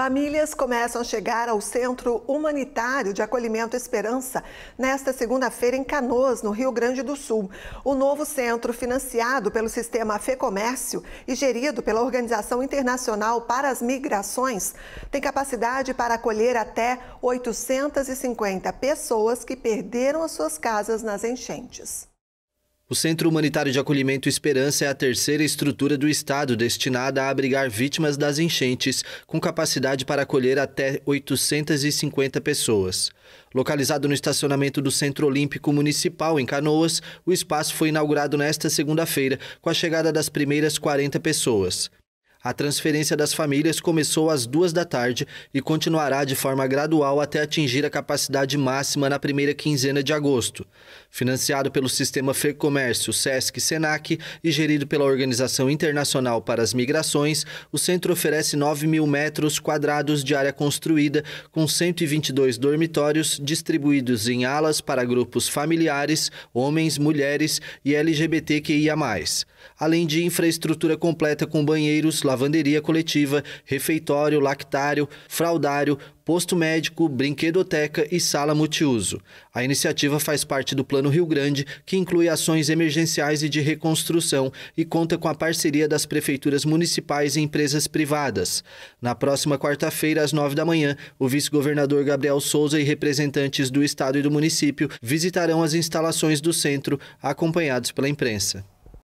Famílias começam a chegar ao Centro Humanitário de Acolhimento Esperança nesta segunda-feira em Canoas, no Rio Grande do Sul. O novo centro, financiado pelo sistema FEComércio e gerido pela Organização Internacional para as Migrações, tem capacidade para acolher até 850 pessoas que perderam as suas casas nas enchentes. O Centro Humanitário de Acolhimento Esperança é a terceira estrutura do Estado destinada a abrigar vítimas das enchentes, com capacidade para acolher até 850 pessoas. Localizado no estacionamento do Centro Olímpico Municipal, em Canoas, o espaço foi inaugurado nesta segunda-feira, com a chegada das primeiras 40 pessoas. A transferência das famílias começou às duas da tarde e continuará de forma gradual até atingir a capacidade máxima na primeira quinzena de agosto. Financiado pelo sistema Comércio SESC SENAC e gerido pela Organização Internacional para as Migrações, o centro oferece 9 mil metros quadrados de área construída, com 122 dormitórios distribuídos em alas para grupos familiares, homens, mulheres e LGBTQIA. Além de infraestrutura completa com banheiros, lavanderia coletiva, refeitório, lactário, fraudário, posto médico, brinquedoteca e sala multiuso. A iniciativa faz parte do Plano Rio Grande, que inclui ações emergenciais e de reconstrução e conta com a parceria das prefeituras municipais e empresas privadas. Na próxima quarta-feira, às nove da manhã, o vice-governador Gabriel Souza e representantes do estado e do município visitarão as instalações do centro, acompanhados pela imprensa.